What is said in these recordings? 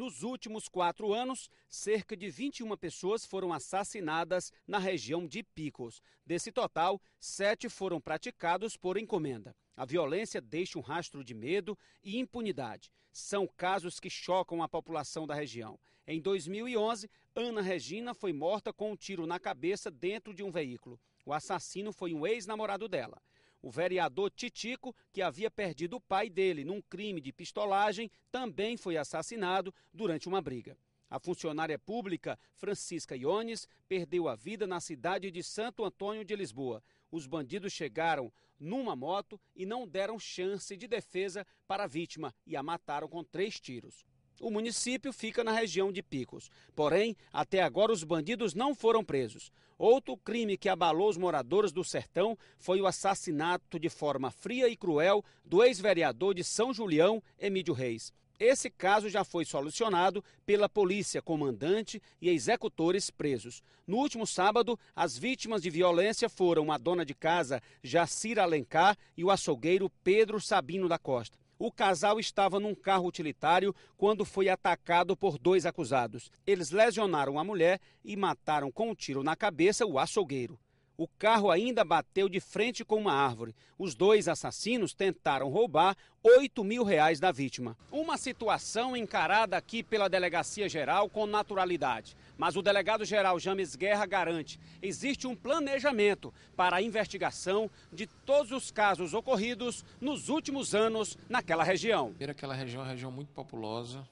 Nos últimos quatro anos, cerca de 21 pessoas foram assassinadas na região de Picos. Desse total, sete foram praticados por encomenda. A violência deixa um rastro de medo e impunidade. São casos que chocam a população da região. Em 2011, Ana Regina foi morta com um tiro na cabeça dentro de um veículo. O assassino foi um ex-namorado dela. O vereador Titico, que havia perdido o pai dele num crime de pistolagem, também foi assassinado durante uma briga. A funcionária pública Francisca Iones perdeu a vida na cidade de Santo Antônio de Lisboa. Os bandidos chegaram numa moto e não deram chance de defesa para a vítima e a mataram com três tiros. O município fica na região de Picos. Porém, até agora os bandidos não foram presos. Outro crime que abalou os moradores do sertão foi o assassinato de forma fria e cruel do ex-vereador de São Julião, Emílio Reis. Esse caso já foi solucionado pela polícia, comandante e executores presos. No último sábado, as vítimas de violência foram a dona de casa Jacira Alencar e o açougueiro Pedro Sabino da Costa. O casal estava num carro utilitário quando foi atacado por dois acusados. Eles lesionaram a mulher e mataram com um tiro na cabeça o açougueiro. O carro ainda bateu de frente com uma árvore. Os dois assassinos tentaram roubar 8 mil reais da vítima. Uma situação encarada aqui pela Delegacia Geral com naturalidade. Mas o delegado-geral James Guerra garante: existe um planejamento para a investigação de todos os casos ocorridos nos últimos anos naquela região. Aquela região é uma região muito populosa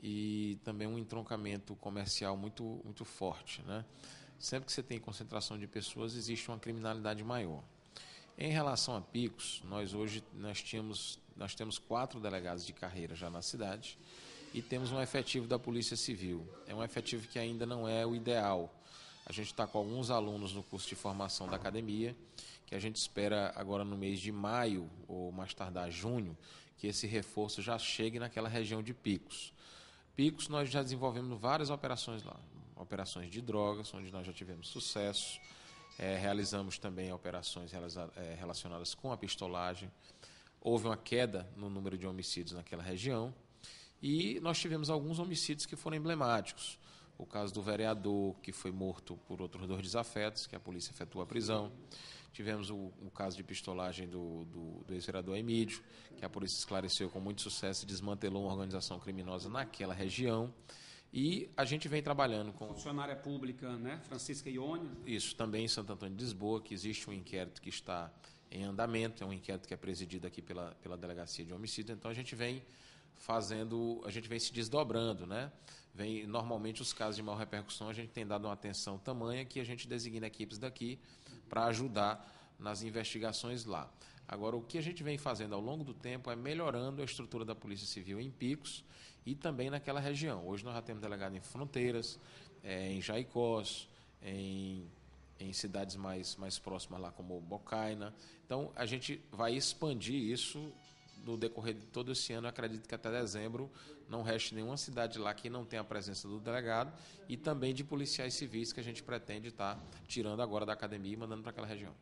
e também um entroncamento comercial muito, muito forte. Né? sempre que você tem concentração de pessoas, existe uma criminalidade maior. Em relação a picos, nós hoje nós tínhamos, nós temos quatro delegados de carreira já na cidade e temos um efetivo da Polícia Civil. É um efetivo que ainda não é o ideal. A gente está com alguns alunos no curso de formação da academia, que a gente espera agora no mês de maio ou mais tardar junho, que esse reforço já chegue naquela região de picos. Picos, nós já desenvolvemos várias operações lá, operações de drogas, onde nós já tivemos sucesso. É, realizamos também operações é, relacionadas com a pistolagem. Houve uma queda no número de homicídios naquela região. E nós tivemos alguns homicídios que foram emblemáticos. O caso do vereador, que foi morto por outros dois desafetos, que a polícia efetuou a prisão. Tivemos o, o caso de pistolagem do, do, do ex-vereador Emílio, que a polícia esclareceu com muito sucesso e desmantelou uma organização criminosa naquela região. E a gente vem trabalhando com. Funcionária pública, né? Francisca Ione. Isso, também em Santo Antônio de Lisboa, que existe um inquérito que está em andamento, é um inquérito que é presidido aqui pela, pela Delegacia de Homicídio, então a gente vem fazendo, a gente vem se desdobrando, né? Vem, normalmente os casos de maior repercussão a gente tem dado uma atenção tamanha que a gente designa equipes daqui para ajudar nas investigações lá. Agora, o que a gente vem fazendo ao longo do tempo é melhorando a estrutura da Polícia Civil em Picos e também naquela região. Hoje nós já temos delegado em Fronteiras, é, em Jaicós, em, em cidades mais, mais próximas lá, como Bocaina. Então, a gente vai expandir isso no decorrer de todo esse ano, acredito que até dezembro não reste nenhuma cidade lá que não tenha a presença do delegado e também de policiais civis que a gente pretende estar tá tirando agora da academia e mandando para aquela região.